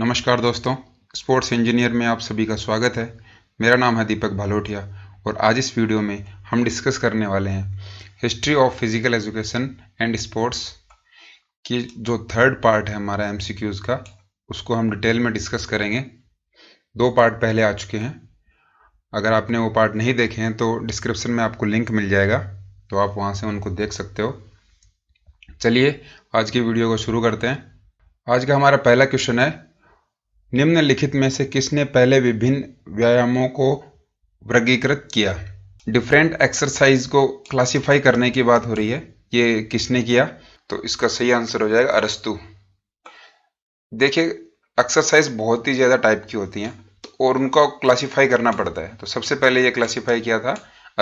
नमस्कार दोस्तों sports engineer में आप सभी का स्वागत है मेरा नाम है दीपक भालोटिया और आज इस वीडियो में हम डिस्कस करने वाले हैं history of physical education and sports की जो थर्ड पार्ट है हमारा एम का उसको हम डिटेल में डिस्कस करेंगे दो पार्ट पहले आ चुके हैं अगर आपने वो पार्ट नहीं देखे हैं तो डिस्क्रिप्शन में आपको लिंक मिल जाएगा तो आप वहाँ से उनको देख सकते हो चलिए आज की वीडियो को शुरू करते हैं आज का हमारा पहला क्वेश्चन है निम्नलिखित में से किसने पहले विभिन्न व्यायामों को वर्गीकृत किया डिफरेंट एक्सरसाइज को क्लासिफाई करने की बात हो रही है ये किसने किया तो इसका सही आंसर हो जाएगा अरस्तु देखिए एक्सरसाइज बहुत ही ज़्यादा टाइप की होती हैं और उनको क्लासिफाई करना पड़ता है तो सबसे पहले ये क्लासिफाई किया था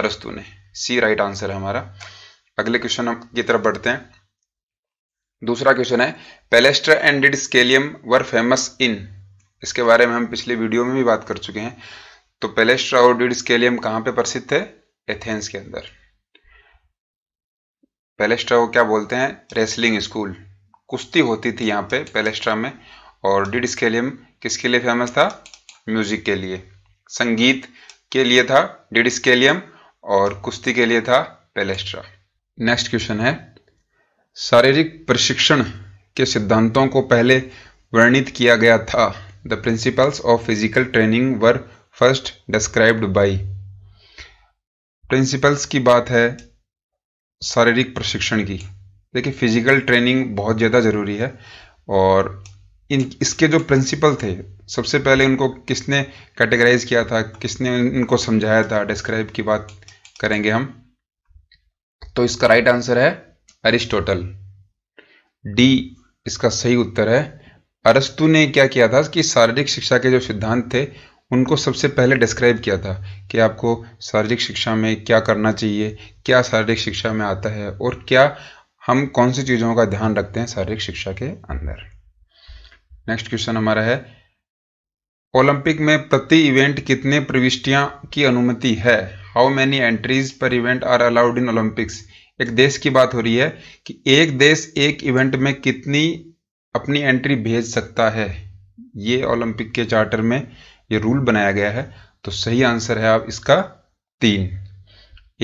अरस्तु ने सी राइट आंसर है हमारा अगले क्वेश्चन की तरफ बढ़ते हैं दूसरा क्वेश्चन है पेलेस्ट्रा एंड स्केलियम वर फेमस इन इसके बारे में हम पिछले वीडियो में भी बात कर चुके हैं तो पेलेस्ट्रा पेलेस्ट्राउडिड स्केलियम कहाँ पे प्रसिद्ध है एथेंस के अंदर पेलेस्ट्रा को क्या बोलते हैं रेसलिंग स्कूल कुश्ती होती थी यहाँ पे पेलेस्ट्रा में और डिड स्केलियम किसके लिए फेमस था म्यूजिक के लिए संगीत के लिए था डिड स्केलियम और कुश्ती के लिए था पेलेस्ट्रा नेक्स्ट क्वेश्चन है शारीरिक प्रशिक्षण के सिद्धांतों को पहले वर्णित किया गया था the principles of physical training were first described by principles की बात है शारीरिक प्रशिक्षण की देखिए फिजिकल ट्रेनिंग बहुत ज़्यादा ज़रूरी है और इन इसके जो प्रिंसिपल थे सबसे पहले उनको किसने कैटेगराइज किया था किसने उनको समझाया था डिस्क्राइब की बात करेंगे हम तो इसका राइट आंसर है अरिस्टोटल डी इसका सही उत्तर है अरस्तु ने क्या किया था कि शारीरिक शिक्षा के जो सिद्धांत थे उनको सबसे पहले डिस्क्राइब किया था कि आपको शारीरिक शिक्षा में क्या करना चाहिए क्या शारीरिक शिक्षा में आता है और क्या हम कौन सी चीज़ों का ध्यान रखते हैं शारीरिक शिक्षा के अंदर नेक्स्ट क्वेश्चन हमारा है ओलंपिक में प्रति इवेंट कितने प्रविष्टियां की अनुमति है how many entries per event are allowed in Olympics एक देश की बात हो रही है कि एक देश एक इवेंट में कितनी अपनी एंट्री भेज सकता है ये ओलंपिक के चार्टर में ये रूल बनाया गया है तो सही आंसर है आप इसका तीन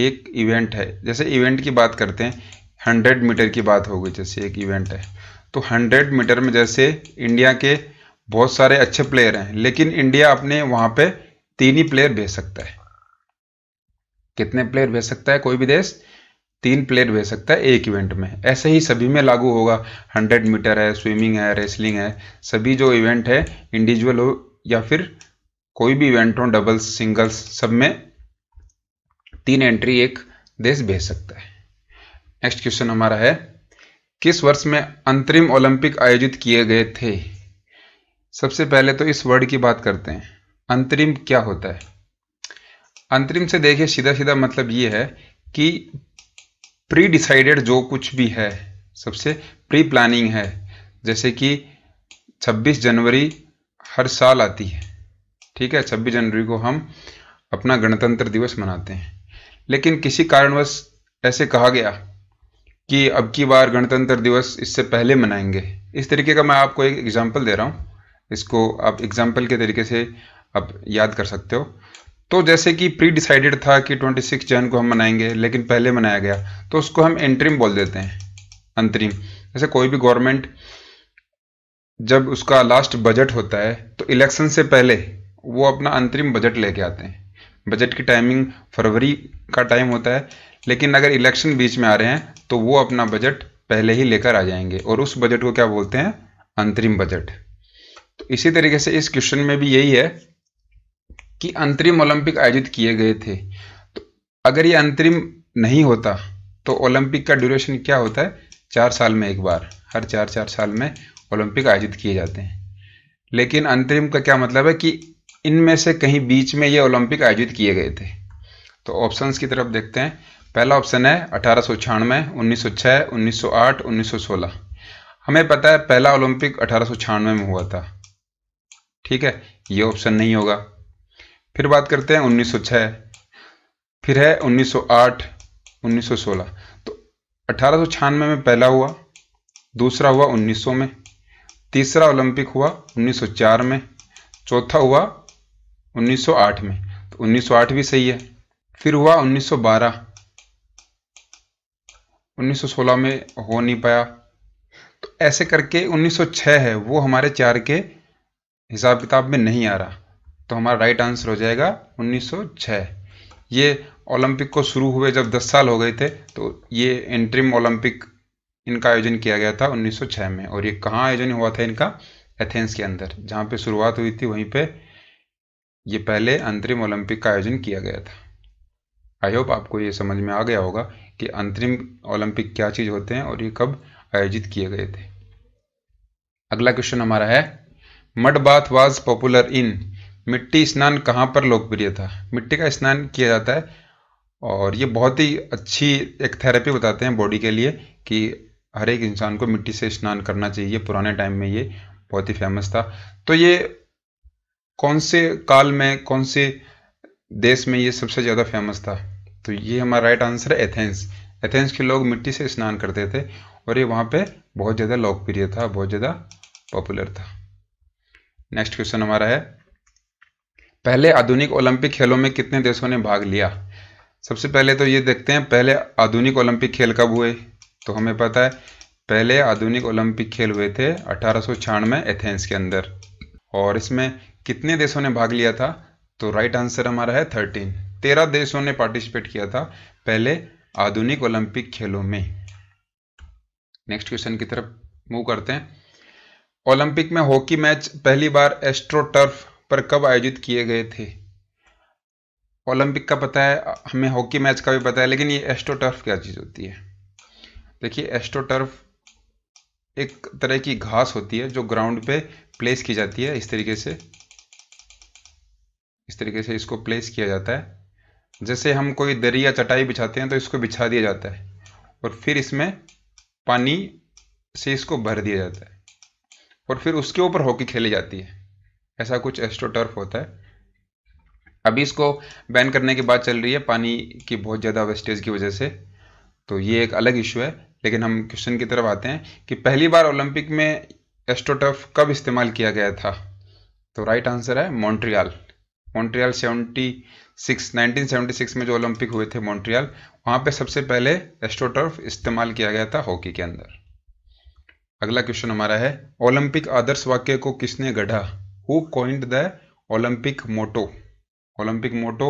एक इवेंट है जैसे इवेंट की बात करते हैं हंड्रेड मीटर की बात हो गई जैसे एक इवेंट है तो हंड्रेड मीटर में जैसे इंडिया के बहुत सारे अच्छे प्लेयर हैं लेकिन इंडिया अपने वहां पे तीन ही प्लेयर भेज सकता है कितने प्लेयर भेज सकता है कोई भी देश तीन प्लेयर भेज सकता है एक इवेंट में ऐसे ही सभी में लागू होगा हंड्रेड मीटर है स्विमिंग है रेसलिंग है सभी जो इवेंट है इंडिविजुअल हो या फिर कोई भी इवेंट हो डबल्स सिंगल्स सब में तीन एंट्री एक देश भेज सकता है नेक्स्ट क्वेश्चन हमारा है किस वर्ष में अंतरिम ओलंपिक आयोजित किए गए थे सबसे पहले तो इस वर्ड की बात करते हैं अंतरिम क्या होता है अंतरिम से देखिए सीधा सीधा मतलब ये है कि प्री डिसाइडेड जो कुछ भी है सबसे प्री प्लानिंग है जैसे कि 26 जनवरी हर साल आती है ठीक है 26 जनवरी को हम अपना गणतंत्र दिवस मनाते हैं लेकिन किसी कारणवश ऐसे कहा गया कि अब की बार गणतंत्र दिवस इससे पहले मनाएंगे इस तरीके का मैं आपको एक एग्जाम्पल दे रहा हूँ इसको आप एग्जाम्पल के तरीके से आप याद कर सकते हो तो जैसे कि प्री डिसाइडेड था कि 26 जन को हम मनाएंगे लेकिन पहले मनाया गया तो उसको हम एंट्रीम बोल देते हैं अंतरिम जैसे कोई भी गवर्नमेंट जब उसका लास्ट बजट होता है तो इलेक्शन से पहले वो अपना अंतरिम बजट लेके आते हैं बजट की टाइमिंग फरवरी का टाइम होता है लेकिन अगर इलेक्शन बीच में आ रहे हैं तो वो अपना बजट पहले ही लेकर आ जाएंगे और उस बजट को क्या बोलते हैं अंतरिम बजट तो इसी तरीके से इस क्वेश्चन में भी यही है कि अंतरिम ओलंपिक आयोजित किए गए थे तो अगर ये अंतरिम नहीं होता तो ओलंपिक का ड्यूरेशन क्या होता है चार साल में एक बार हर चार चार साल में ओलंपिक आयोजित किए जाते हैं लेकिन अंतरिम का क्या मतलब है कि इनमें से कहीं बीच में ये ओलंपिक आयोजित किए गए थे तो ऑप्शंस की तरफ देखते हैं पहला ऑप्शन है अठारह सौ छियानवे उन्नीस सौ छः उन्नीस सौ आठ उन्नीस सौ सोलह हमें पता है पहला ओलंपिक अठारह सौ छियानवे में हुआ था ठीक है ये ऑप्शन नहीं होगा फिर बात करते हैं 1906 फिर है 1908 1916 तो अठारह में पहला हुआ दूसरा हुआ 1900 में तीसरा ओलंपिक हुआ 1904 में चौथा हुआ 1908 में तो 1908 भी सही है फिर हुआ 1912 1916 में हो नहीं पाया तो ऐसे करके 1906 है वो हमारे चार के हिसाब किताब में नहीं आ रहा तो हमारा राइट आंसर हो जाएगा 1906 ये ओलंपिक को शुरू हुए जब 10 साल हो गए थे तो ये एंट्रीम ओलंपिक इनका आयोजन किया गया था 1906 में और ये कहाँ आयोजन हुआ था इनका एथेंस के अंदर जहाँ पे शुरुआत हुई थी वहीं पे ये पहले अंतरिम ओलंपिक का आयोजन किया गया था आई होप आपको ये समझ में आ गया होगा कि अंतरिम ओलंपिक क्या चीज़ होते हैं और ये कब आयोजित किए गए थे अगला क्वेश्चन हमारा है mud bath was popular in मिट्टी स्नान कहाँ पर लोकप्रिय था मिट्टी का स्नान किया जाता है और ये बहुत ही अच्छी एक थेरेपी बताते हैं बॉडी के लिए कि हर एक इंसान को मिट्टी से स्नान करना चाहिए पुराने टाइम में ये बहुत ही फेमस था तो ये कौन से काल में कौन से देश में ये सबसे ज़्यादा फेमस था तो ये हमारा राइट आंसर है एथेंस एथेंस के लोग मिट्टी से स्नान करते थे और ये वहाँ पे बहुत ज़्यादा लोकप्रिय था बहुत ज़्यादा पॉपुलर था नेक्स्ट क्वेश्चन हमारा है पहले आधुनिक ओलंपिक खेलों में कितने देशों ने भाग लिया सबसे पहले तो ये देखते हैं पहले आधुनिक ओलंपिक खेल कब हुए तो हमें पता है पहले आधुनिक ओलंपिक खेल हुए थे अठारह में एथेंस के अंदर और इसमें कितने देशों ने भाग लिया था तो राइट आंसर हमारा है थर्टीन तेरह देशों ने पार्टिसिपेट किया था पहले आधुनिक ओलंपिक खेलों में नेक्स्ट क्वेश्चन की तरफ मूव करते हैं ओलंपिक में हॉकी मैच पहली बार एस्ट्रो टर्फ पर कब आयोजित किए गए थे ओलंपिक का पता है हमें हॉकी मैच का भी पता है लेकिन ये एस्ट्रोटर्फ क्या चीज़ होती है देखिए एस्ट्रोटर्फ एक तरह की घास होती है जो ग्राउंड पे प्लेस की जाती है इस तरीके से इस तरीके से इसको प्लेस किया जाता है जैसे हम कोई दरी या चटाई बिछाते हैं तो इसको बिछा दिया जाता है और फिर इसमें पानी से इसको भर दिया जाता है और फिर उसके ऊपर हॉकी खेली जाती है ऐसा कुछ एस्ट्रोटर्फ होता है अभी इसको बैन करने की बात चल रही है पानी की बहुत ज़्यादा वेस्टेज की वजह से तो ये एक अलग इशू है लेकिन हम क्वेश्चन की तरफ आते हैं कि पहली बार ओलंपिक में एस्ट्रोटर्फ कब इस्तेमाल किया गया था तो राइट आंसर है मॉन्ट्रियाल मॉन्ट्रियल सेवेंटी सिक्स में जो ओलंपिक हुए थे मॉन्ट्रियाल वहाँ पर सबसे पहले एस्ट्रोटर्फ इस्तेमाल किया गया था हॉकी के अंदर अगला क्वेश्चन हमारा है ओलंपिक आदर्श वाक्य को किसने गढ़ा who coined the Olympic motto Olympic motto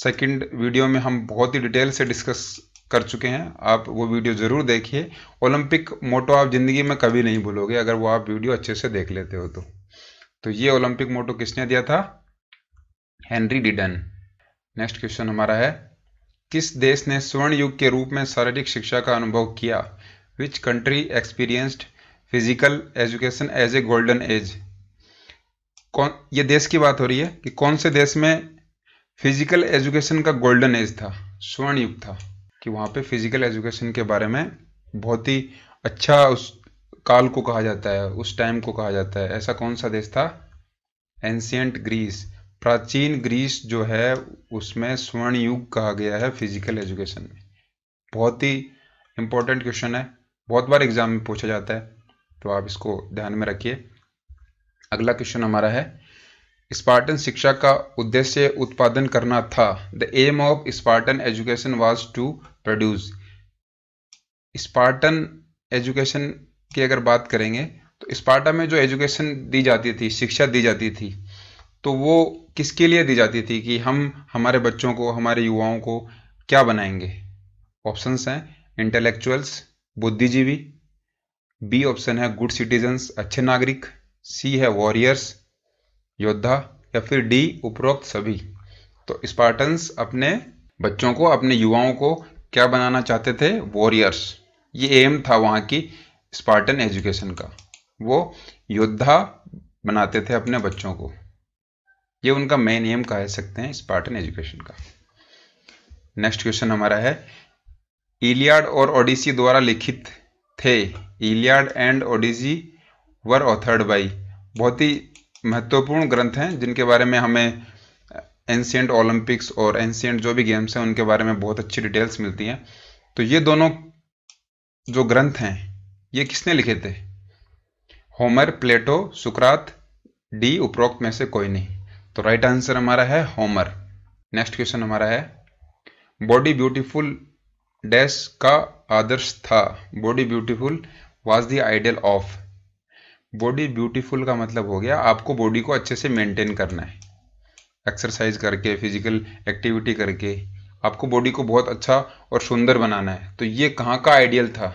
second video में हम बहुत ही डिटेल से डिस्कस कर चुके हैं आप वो वीडियो ज़रूर देखिए ओलंपिक मोटो आप ज़िंदगी में कभी नहीं भूलोगे अगर वो आप वीडियो अच्छे से देख लेते हो तो तो ये ओलंपिक मोटो किसने दिया था हेनरी डिडन नेक्स्ट क्वेश्चन हमारा है किस देश ने स्वर्ण युग के रूप में शारीरिक शिक्षा का अनुभव किया which country experienced physical education as a golden age कौन ये देश की बात हो रही है कि कौन से देश में फिजिकल एजुकेशन का गोल्डन एज था स्वर्ण युग था कि वहाँ पे फिजिकल एजुकेशन के बारे में बहुत ही अच्छा उस काल को कहा जाता है उस टाइम को कहा जाता है ऐसा कौन सा देश था एंशियंट ग्रीस प्राचीन ग्रीस जो है उसमें स्वर्ण युग कहा गया है फिजिकल एजुकेशन में बहुत ही इम्पोर्टेंट क्वेश्चन है बहुत बार एग्जाम में पूछा जाता है तो आप इसको ध्यान में रखिए अगला क्वेश्चन हमारा है स्पार्टन शिक्षा का उद्देश्य उत्पादन करना था the aim of Spartan education was to produce Spartan education की अगर बात करेंगे तो स्पार्टा में जो एजुकेशन दी जाती थी शिक्षा दी जाती थी तो वो किसके लिए दी जाती थी कि हम हमारे बच्चों को हमारे युवाओं को क्या बनाएंगे ऑप्शंस हैं इंटेलेक्चुअल्स बुद्धिजीवी बी ऑप्शन है गुड सिटीजन्स अच्छे नागरिक सी है वॉरियर्स योद्धा या फिर डी उपरोक्त सभी तो स्पार्टन्स अपने बच्चों को अपने युवाओं को क्या बनाना चाहते थे वॉरियर्स ये एम था वहाँ की स्पार्टन एजुकेशन का वो योद्धा बनाते थे अपने बच्चों को ये उनका मेन एम कह सकते हैं स्पार्टन एजुकेशन का नेक्स्ट क्वेश्चन हमारा है इलियाड और ओडिसी द्वारा लिखित थे Iliad and Odyssey were authored by बहुत ही महत्वपूर्ण ग्रंथ हैं जिनके बारे में हमें एंशियंट ओलंपिक्स और एंशियंट जो भी गेम्स हैं उनके बारे में बहुत अच्छी डिटेल्स मिलती हैं तो ये दोनों जो ग्रंथ हैं ये किसने लिखे थे होमर प्लेटो सुकरात डी उपरोक्त में से कोई नहीं तो राइट आंसर हमारा है होमर नेक्स्ट क्वेश्चन हमारा है बॉडी ब्यूटीफुल डैश का आदर्श था body beautiful was the ideal of body beautiful का मतलब हो गया आपको बॉडी को अच्छे से मेंटेन करना है एक्सरसाइज करके फिजिकल एक्टिविटी करके आपको बॉडी को बहुत अच्छा और सुंदर बनाना है तो ये कहाँ का आइडियल था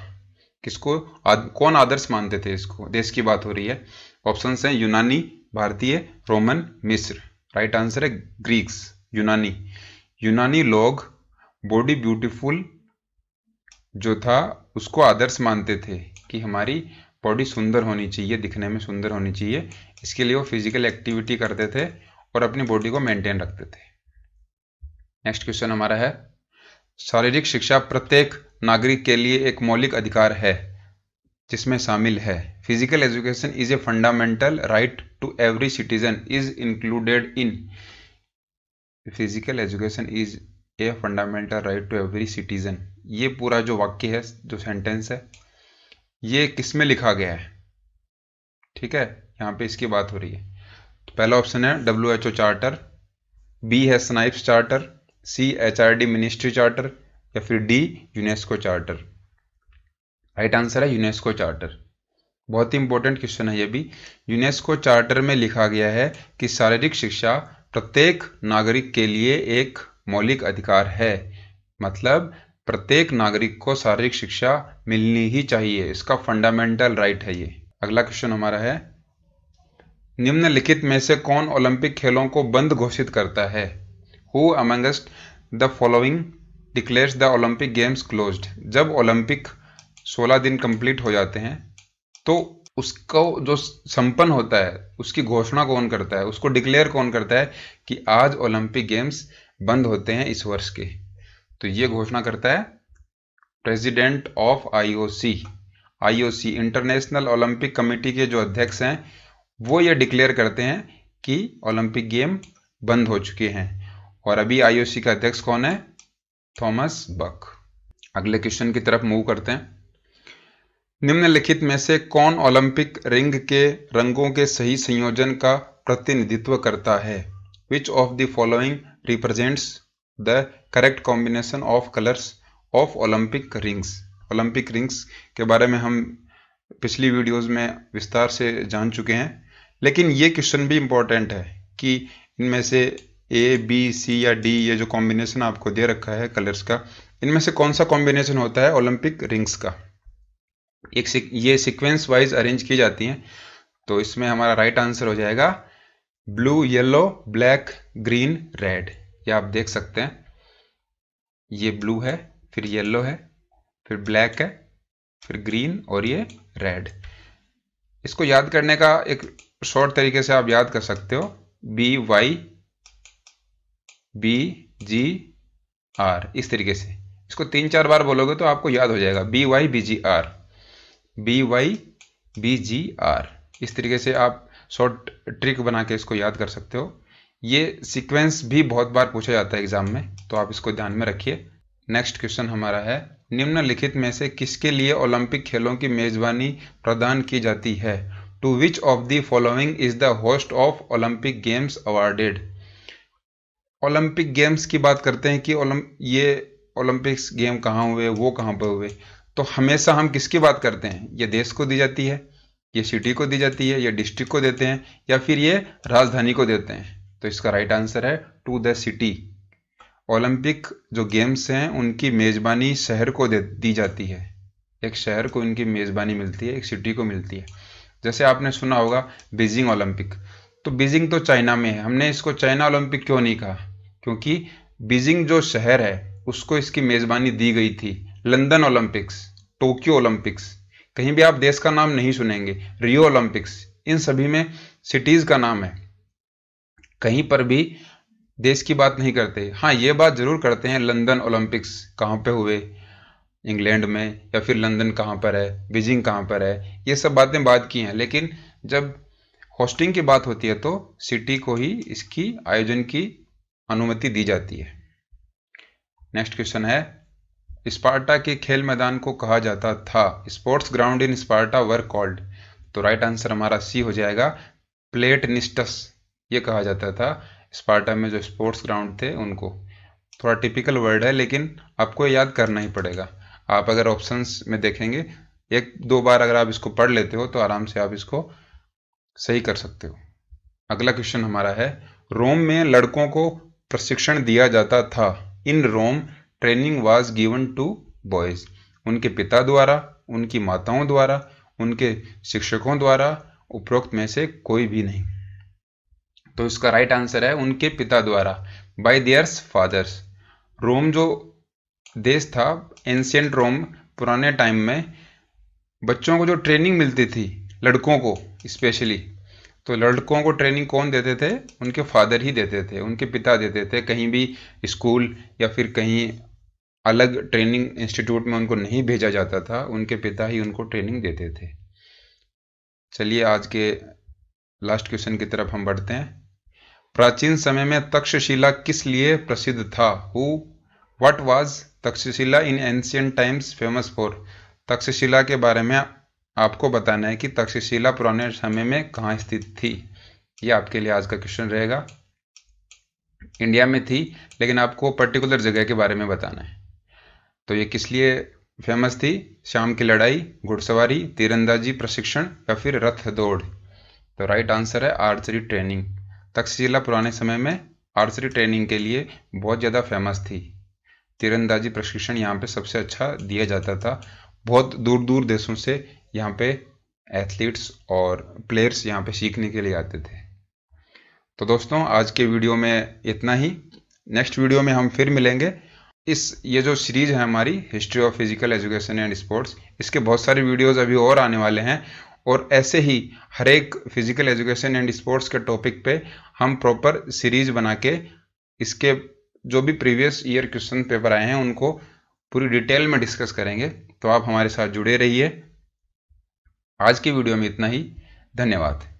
किसको आद, कौन आदर्श मानते थे इसको देश की बात हो रही है ऑप्शन हैं यूनानी भारतीय रोमन मिस्र राइट आंसर है ग्रीक्स यूनानी यूनानी लोग बॉडी ब्यूटीफुल जो था उसको आदर्श मानते थे कि हमारी बॉडी सुंदर होनी चाहिए दिखने में सुंदर होनी चाहिए इसके लिए वो फिजिकल एक्टिविटी करते थे और अपनी बॉडी को मेंटेन रखते थे नेक्स्ट क्वेश्चन हमारा है शारीरिक शिक्षा प्रत्येक नागरिक के लिए एक मौलिक अधिकार है जिसमें शामिल है physical education is a fundamental right to every citizen is included in physical education is a fundamental right to every citizen ये पूरा जो वाक्य है जो सेंटेंस है ये किस में लिखा गया है ठीक है यहाँ पे इसकी बात हो रही है तो पहला ऑप्शन है W H O charter B है स्नाइप्स charter C H R D ministry charter या फिर D UNESCO charter right answer है यूनेस्को चार्टर बहुत ही इंपॉर्टेंट क्वेश्चन है ये भी यूनेस्को चार्टर में लिखा गया है कि शारीरिक शिक्षा प्रत्येक नागरिक के लिए एक मौलिक अधिकार है मतलब प्रत्येक नागरिक को शारीरिक शिक्षा मिलनी ही चाहिए इसका फंडामेंटल राइट है ये अगला क्वेश्चन हमारा है निम्नलिखित में से कौन ओलंपिक खेलों को बंद घोषित करता है who amongst the following declares the Olympic games close जब ओलंपिक 16 दिन कंप्लीट हो जाते हैं तो उसको जो संपन्न होता है उसकी घोषणा कौन करता है उसको डिक्लेयर कौन करता है कि आज ओलंपिक गेम्स बंद होते हैं इस वर्ष के तो ये घोषणा करता है president of IOC IOC International Olympic Committee के जो अध्यक्ष हैं वो ये डिक्लेयर करते हैं कि ओलंपिक गेम बंद हो चुके हैं और अभी आईओसी का अध्यक्ष कौन है थॉमस बक अगले क्वेश्चन की तरफ मूव करते हैं निम्नलिखित में से कौन ओलंपिक रिंग के रंगों के सही संयोजन का प्रतिनिधित्व करता है which of the following represents the correct combination of colours of Olympic rings Olympic rings के बारे में हम पिछली वीडियोस में विस्तार से जान चुके हैं लेकिन ये क्वेश्चन भी इम्पोर्टेंट है कि इनमें से ए बी सी या डी ये जो कॉम्बिनेशन आपको दे रखा है कलर्स का इनमें से कौन सा कॉम्बिनेशन होता है ओलंपिक रिंग्स का एक ये सिक्वेंस वाइज अरेंज की जाती हैं तो इसमें हमारा राइट आंसर हो जाएगा blue yellow black green red ये आप देख सकते हैं ये ब्लू है फिर येलो है फिर ब्लैक है फिर ग्रीन और ये रेड इसको याद करने का एक शॉर्ट तरीके से आप याद कर सकते हो B Y B G R इस तरीके से इसको तीन चार बार बोलोगे तो आपको याद हो जाएगा B Y B G R B Y B G R इस तरीके से आप शॉर्ट ट्रिक बना के इसको याद कर सकते हो ये सीक्वेंस भी बहुत बार पूछा जाता है एग्जाम में तो आप इसको ध्यान में रखिए नेक्स्ट क्वेश्चन हमारा है निम्नलिखित में से किसके लिए ओलंपिक खेलों की मेजबानी प्रदान की जाती है to which of the following is the host of Olympic games awarded Olympic games की बात करते हैं कि ये ओलंपिक्स गेम कहाँ हुए वो कहाँ पर हुए तो हमेशा हम किसकी बात करते हैं ये देश को दी जाती है ये सिटी को दी जाती है या डिस्ट्रिक्ट को देते हैं या फिर ये राजधानी को देते हैं तो इसका राइट आंसर है टू द सिटी ओलंपिक जो गेम्स हैं उनकी मेज़बानी शहर को दे दी जाती है एक शहर को उनकी मेज़बानी मिलती है एक सिटी को मिलती है जैसे आपने सुना होगा बीजिंग ओलंपिक तो बीजिंग तो चाइना में है हमने इसको चाइना ओलंपिक क्यों नहीं कहा क्योंकि बीजिंग जो शहर है उसको इसकी मेज़बानी दी गई थी लंदन ओलंपिक्स टोक्यो ओलंपिक्स कहीं भी आप देश का नाम नहीं सुनेंगे रियो ओलंपिक्स इन सभी में सिटीज़ का नाम है कहीं पर भी देश की बात नहीं करते हाँ ये बात ज़रूर करते हैं लंदन ओलंपिक्स कहाँ पे हुए इंग्लैंड में या फिर लंदन कहाँ पर है बीजिंग कहाँ पर है ये सब बातें बात की हैं लेकिन जब होस्टिंग की बात होती है तो सिटी को ही इसकी आयोजन की अनुमति दी जाती है नेक्स्ट क्वेश्चन है स्पार्टा के खेल मैदान को कहा जाता था sports ground in Sparta were called तो राइट आंसर हमारा सी हो जाएगा प्लेटनिस्टस ये कहा जाता था स्पार्टा में जो स्पोर्ट्स ग्राउंड थे उनको थोड़ा टिपिकल वर्ड है लेकिन आपको याद करना ही पड़ेगा आप अगर ऑप्शंस में देखेंगे एक दो बार अगर आप इसको पढ़ लेते हो तो आराम से आप इसको सही कर सकते हो अगला क्वेश्चन हमारा है रोम में लड़कों को प्रशिक्षण दिया जाता था in Rome training was given to boys उनके पिता द्वारा उनकी माताओं द्वारा उनके शिक्षकों द्वारा उपरोक्त में से कोई भी नहीं तो इसका राइट आंसर है उनके पिता द्वारा बाय देयर्स फादर्स रोम जो देश था एंशियंट रोम पुराने टाइम में बच्चों को जो ट्रेनिंग मिलती थी लड़कों को स्पेशली तो लड़कों को ट्रेनिंग कौन देते थे उनके फादर ही देते थे उनके पिता देते थे कहीं भी स्कूल या फिर कहीं अलग ट्रेनिंग इंस्टीट्यूट में उनको नहीं भेजा जाता था उनके पिता ही उनको ट्रेनिंग देते थे चलिए आज के लास्ट क्वेश्चन की तरफ हम बढ़ते हैं प्राचीन समय में तक्षशिला किस लिए प्रसिद्ध था who what was Taxila in ancient times famous for Taxila के बारे में आपको बताना है कि तक्षशिला पुराने समय में कहाँ स्थित थी ये आपके लिए आज का क्वेश्चन रहेगा इंडिया में थी लेकिन आपको पर्टिकुलर जगह के बारे में बताना है तो ये किस लिए फेमस थी शाम की लड़ाई घुड़सवारी तीरंदाजी प्रशिक्षण या फिर रथ दौड़ तो राइट आंसर है आर्चरी ट्रेनिंग तक्षशिला पुराने समय में आर्चरी ट्रेनिंग के लिए बहुत ज़्यादा फेमस थी तीरंदाजी प्रशिक्षण यहाँ पे सबसे अच्छा दिया जाता था बहुत दूर दूर देशों से यहाँ पे एथलीट्स और प्लेयर्स यहाँ पे सीखने के लिए आते थे तो दोस्तों आज के वीडियो में इतना ही नेक्स्ट वीडियो में हम फिर मिलेंगे इस ये जो सीरीज है हमारी history of physical education and sports इसके बहुत सारे वीडियोज अभी और आने वाले हैं और ऐसे ही हर एक फिजिकल एजुकेशन एंड स्पोर्ट्स के टॉपिक पे हम प्रॉपर सीरीज बना के इसके जो भी प्रीवियस ईयर क्वेश्चन पेपर आए हैं उनको पूरी डिटेल में डिस्कस करेंगे तो आप हमारे साथ जुड़े रहिए आज की वीडियो में इतना ही धन्यवाद